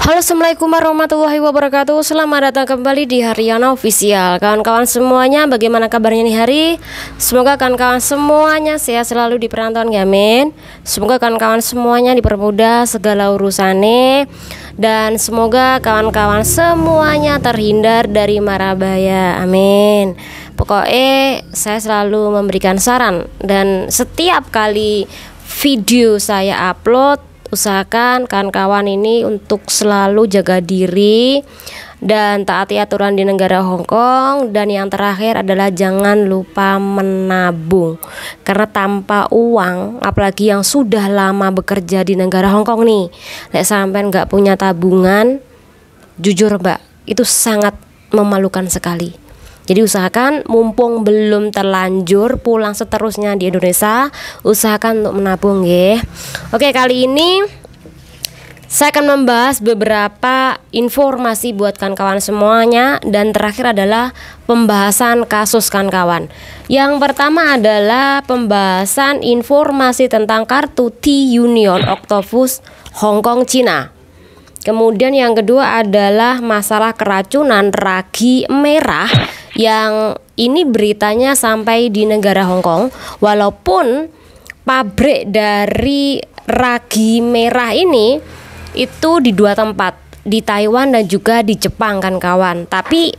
Halo Assalamualaikum warahmatullahi wabarakatuh Selamat datang kembali di Hariana Official Kawan-kawan semuanya bagaimana kabarnya nih hari Semoga kawan-kawan semuanya sehat selalu di perantauan gamin ya, Semoga kawan-kawan semuanya dipermudah segala urusannya Dan semoga kawan-kawan semuanya terhindar dari marabaya Amin Pokoknya saya selalu memberikan saran Dan setiap kali video saya upload usahakan kawan-kawan ini untuk selalu jaga diri dan taati aturan di negara Hong Kong dan yang terakhir adalah jangan lupa menabung karena tanpa uang apalagi yang sudah lama bekerja di negara Hong Kong nih lek sampean nggak punya tabungan jujur mbak itu sangat memalukan sekali jadi usahakan mumpung belum terlanjur pulang seterusnya di Indonesia, usahakan untuk menabung ya. Oke, kali ini saya akan membahas beberapa informasi buat kawan-kawan semuanya dan terakhir adalah pembahasan kasus kawan-kawan. Yang pertama adalah pembahasan informasi tentang kartu T-Union Octopus Hong Kong Cina. Kemudian yang kedua adalah masalah keracunan ragi merah yang ini beritanya sampai di negara Hong Kong walaupun pabrik dari ragi merah ini itu di dua tempat di Taiwan dan juga di Jepang kan kawan tapi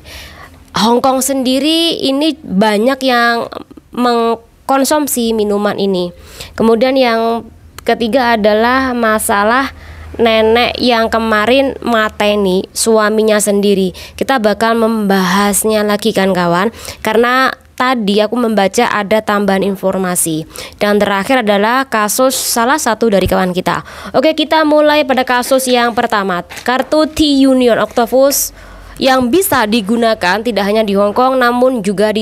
Hong Kong sendiri ini banyak yang mengkonsumsi minuman ini kemudian yang ketiga adalah masalah nenek yang kemarin mateni suaminya sendiri. Kita bakal membahasnya lagi kan kawan karena tadi aku membaca ada tambahan informasi Dan terakhir adalah kasus salah satu dari kawan kita Oke kita mulai pada kasus yang pertama Kartu T-Union Octopus yang bisa digunakan tidak hanya di Hong Kong namun juga di,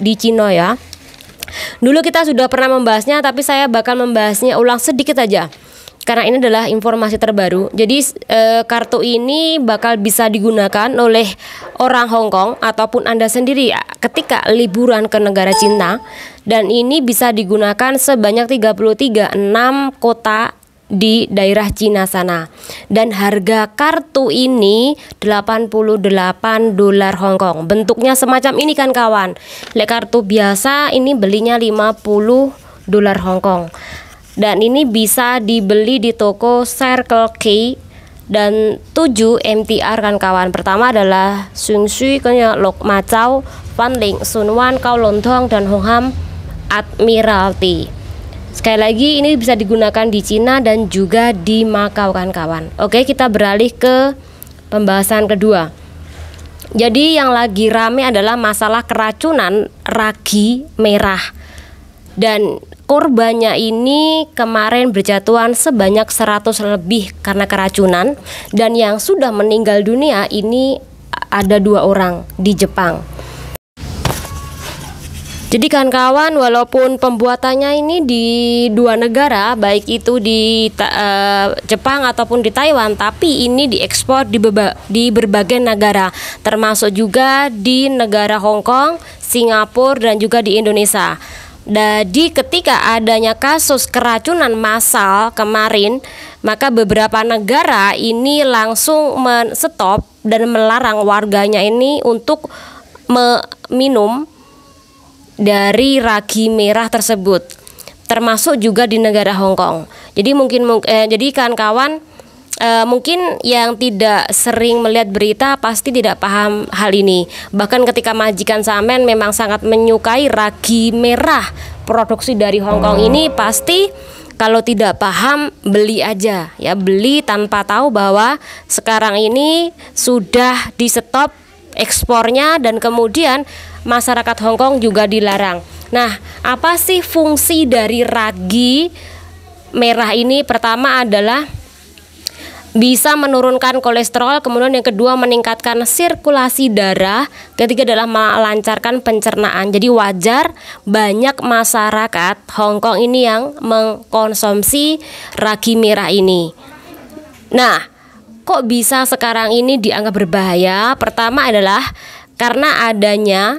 di Cina ya Dulu kita sudah pernah membahasnya tapi saya bakal membahasnya ulang sedikit aja karena ini adalah informasi terbaru. Jadi e, kartu ini bakal bisa digunakan oleh orang Hong Kong ataupun Anda sendiri ya, ketika liburan ke negara cinta. dan ini bisa digunakan sebanyak 33 6 kota di daerah Cina sana. Dan harga kartu ini 88 dolar Hong Kong. Bentuknya semacam ini kan kawan. Lek kartu biasa ini belinya 50 dolar Hong Kong dan ini bisa dibeli di toko Circle K dan 7 MTR kan kawan pertama adalah Sung Sui Kenya Lok Macau Fan Ling Sun Wan Kau Lontong dan Hong Ham Admiralty sekali lagi ini bisa digunakan di Cina dan juga di Makau kan kawan oke kita beralih ke pembahasan kedua jadi yang lagi rame adalah masalah keracunan ragi merah dan korbannya ini kemarin berjatuhan sebanyak 100 lebih karena keracunan dan yang sudah meninggal dunia ini ada dua orang di Jepang. Jadi kawan-kawan walaupun pembuatannya ini di dua negara baik itu di uh, Jepang ataupun di Taiwan tapi ini diekspor di, di berbagai negara termasuk juga di negara Hong Kong, Singapura dan juga di Indonesia. Jadi ketika adanya kasus keracunan massal kemarin, maka beberapa negara ini langsung men-stop dan melarang warganya ini untuk meminum dari ragi merah tersebut. Termasuk juga di negara Hong Kong. Jadi mungkin eh, jadi kawan-kawan Uh, mungkin yang tidak sering melihat berita pasti tidak paham hal ini. Bahkan ketika majikan Samen memang sangat menyukai ragi merah produksi dari Hong Kong oh. ini pasti kalau tidak paham beli aja ya beli tanpa tahu bahwa sekarang ini sudah di stop ekspornya dan kemudian masyarakat Hong Kong juga dilarang. Nah, apa sih fungsi dari ragi merah ini? Pertama adalah bisa menurunkan kolesterol, kemudian yang kedua meningkatkan sirkulasi darah, ketiga adalah melancarkan pencernaan. Jadi wajar banyak masyarakat Hong Kong ini yang mengkonsumsi ragi merah ini. Nah, kok bisa sekarang ini dianggap berbahaya? Pertama adalah karena adanya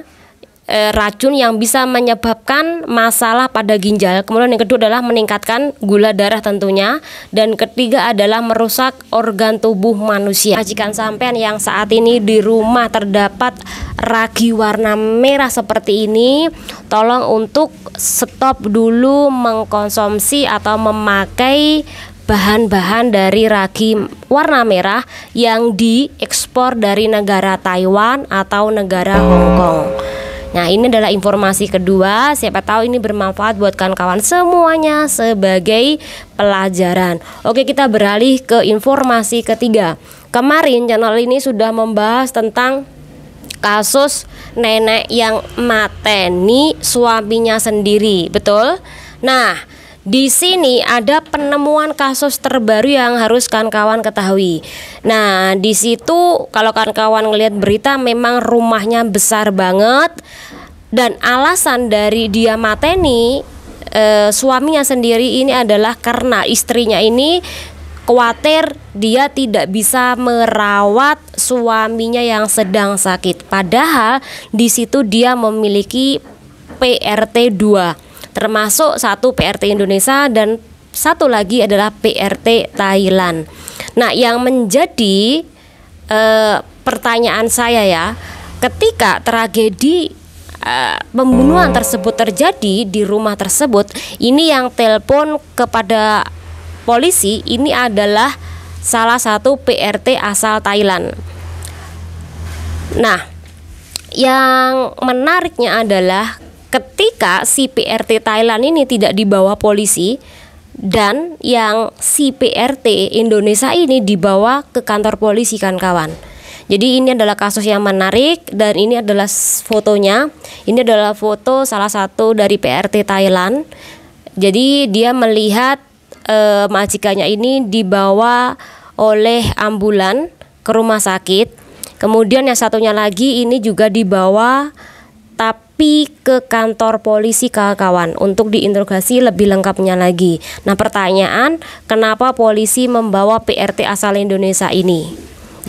Eh, racun yang bisa menyebabkan masalah pada ginjal. Kemudian yang kedua adalah meningkatkan gula darah tentunya dan ketiga adalah merusak organ tubuh manusia. Majikan sampean yang saat ini di rumah terdapat ragi warna merah seperti ini, tolong untuk stop dulu mengkonsumsi atau memakai bahan-bahan dari ragi warna merah yang diekspor dari negara Taiwan atau negara Hong Kong. Nah, ini adalah informasi kedua. Siapa tahu ini bermanfaat buat kawan-kawan semuanya sebagai pelajaran. Oke, kita beralih ke informasi ketiga. Kemarin channel ini sudah membahas tentang kasus nenek yang mateni suaminya sendiri, betul? Nah, di sini ada penemuan kasus terbaru yang harus kawan-kawan ketahui. Nah, di situ kalau kawan-kawan ngelihat berita memang rumahnya besar banget dan alasan dari dia mateni eh, suaminya sendiri ini adalah karena istrinya ini khawatir dia tidak bisa merawat suaminya yang sedang sakit. Padahal di situ dia memiliki PRT 2 termasuk satu PRT Indonesia dan satu lagi adalah PRT Thailand. Nah, yang menjadi e, pertanyaan saya ya, ketika tragedi e, pembunuhan tersebut terjadi di rumah tersebut, ini yang telepon kepada polisi ini adalah salah satu PRT asal Thailand. Nah, yang menariknya adalah ketika si PRT Thailand ini tidak dibawa polisi dan yang si PRT Indonesia ini dibawa ke kantor polisi kan kawan. Jadi ini adalah kasus yang menarik dan ini adalah fotonya. Ini adalah foto salah satu dari PRT Thailand. Jadi dia melihat e, majikannya ini dibawa oleh ambulan ke rumah sakit. Kemudian yang satunya lagi ini juga dibawa tapi ke kantor polisi kawan untuk diinterogasi lebih lengkapnya lagi. Nah, pertanyaan, kenapa polisi membawa PRT asal Indonesia ini?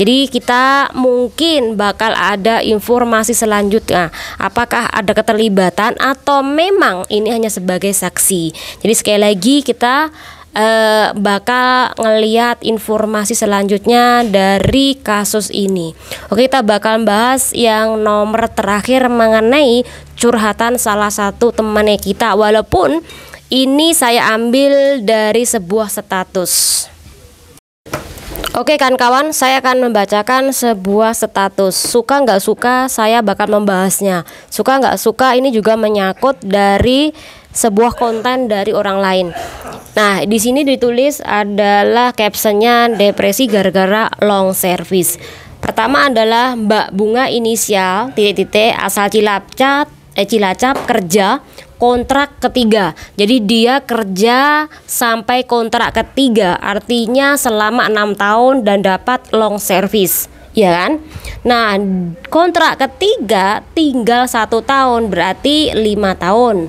Jadi kita mungkin bakal ada informasi selanjutnya apakah ada keterlibatan atau memang ini hanya sebagai saksi. Jadi sekali lagi kita uh, bakal ngeliat informasi selanjutnya dari kasus ini. Oke, kita bakal bahas yang nomor terakhir mengenai curhatan salah satu temannya kita. Walaupun ini saya ambil dari sebuah status. Oke kan kawan, saya akan membacakan sebuah status Suka nggak suka, saya bakal membahasnya Suka nggak suka, ini juga menyakut dari sebuah konten dari orang lain. Nah, di sini ditulis adalah captionnya depresi gara-gara long service. Pertama adalah Mbak Bunga inisial titik-titik asal Cilacap eh Cilacap kerja kontrak ketiga. Jadi dia kerja sampai kontrak ketiga, artinya selama enam tahun dan dapat long service, ya kan? Nah, kontrak ketiga tinggal satu tahun, berarti lima tahun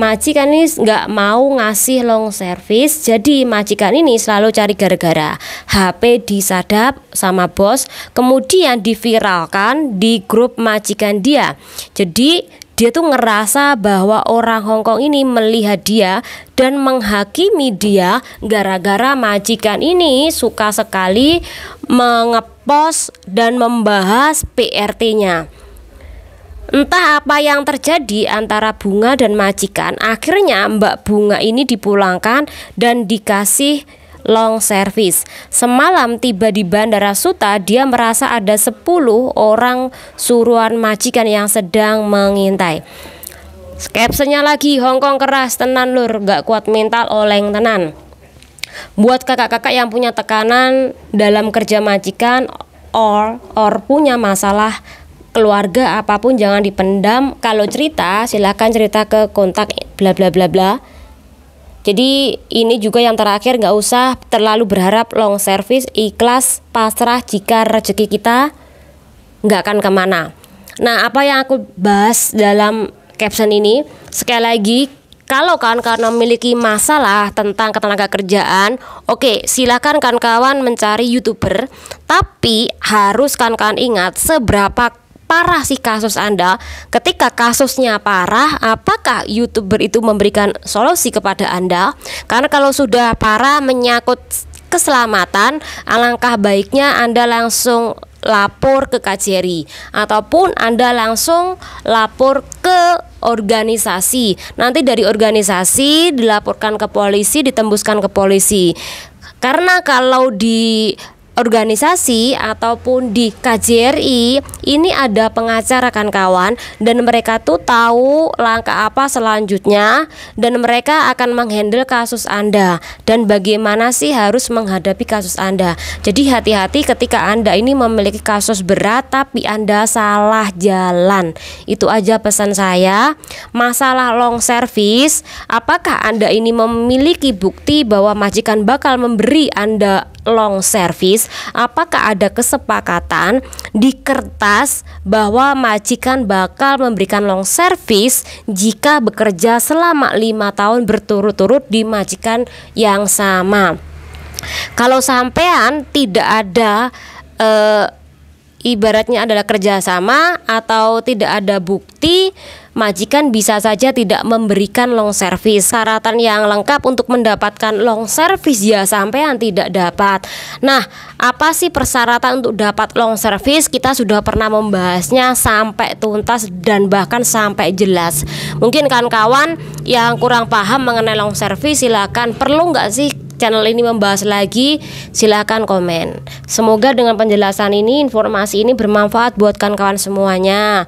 majikan ini nggak mau ngasih long service jadi majikan ini selalu cari gara-gara HP disadap sama bos kemudian diviralkan di grup majikan dia jadi dia tuh ngerasa bahwa orang Hongkong ini melihat dia dan menghakimi dia gara-gara majikan ini suka sekali mengepost dan membahas PRT-nya. Entah apa yang terjadi antara bunga dan majikan, akhirnya Mbak Bunga ini dipulangkan dan dikasih long service. Semalam tiba di Bandara Suta, dia merasa ada 10 orang suruhan majikan yang sedang mengintai. Skepsenya lagi Hongkong keras tenan lur, gak kuat mental oleng tenan. Buat kakak-kakak yang punya tekanan dalam kerja majikan or or punya masalah keluarga apapun jangan dipendam kalau cerita silahkan cerita ke kontak bla bla bla bla jadi ini juga yang terakhir nggak usah terlalu berharap long service ikhlas pasrah jika rezeki kita nggak akan kemana nah apa yang aku bahas dalam caption ini sekali lagi kalau kawan karena memiliki masalah tentang ketenaga kerjaan, oke okay, silakan kawan-kawan mencari youtuber, tapi harus kawan-kawan ingat seberapa parah sih kasus Anda? Ketika kasusnya parah, apakah YouTuber itu memberikan solusi kepada Anda? Karena kalau sudah parah menyangkut keselamatan, alangkah baiknya Anda langsung lapor ke KJRI ataupun Anda langsung lapor ke organisasi. Nanti dari organisasi dilaporkan ke polisi, ditembuskan ke polisi. Karena kalau di organisasi ataupun di KJRI ini ada pengacara kan kawan dan mereka tuh tahu langkah apa selanjutnya dan mereka akan menghandle kasus Anda dan bagaimana sih harus menghadapi kasus Anda. Jadi hati-hati ketika Anda ini memiliki kasus berat tapi Anda salah jalan. Itu aja pesan saya. Masalah long service, apakah Anda ini memiliki bukti bahwa majikan bakal memberi Anda long service, apakah ada kesepakatan di kertas bahwa majikan bakal memberikan long service jika bekerja selama lima tahun berturut-turut di majikan yang sama. Kalau sampean tidak ada eh, ibaratnya adalah kerjasama atau tidak ada bukti majikan bisa saja tidak memberikan long service syaratan yang lengkap untuk mendapatkan long service ya sampai yang tidak dapat nah apa sih persyaratan untuk dapat long service kita sudah pernah membahasnya sampai tuntas dan bahkan sampai jelas mungkin kawan-kawan yang kurang paham mengenai long service silakan perlu nggak sih channel ini membahas lagi, silakan komen. Semoga dengan penjelasan ini, informasi ini bermanfaat buat kawan-kawan semuanya.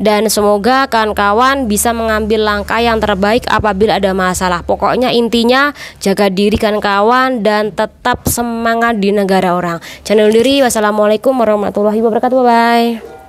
Dan semoga kawan-kawan bisa mengambil langkah yang terbaik apabila ada masalah. Pokoknya intinya jaga diri kawan-kawan dan tetap semangat di negara orang. Channel diri. Wassalamualaikum warahmatullahi wabarakatuh. Bye bye.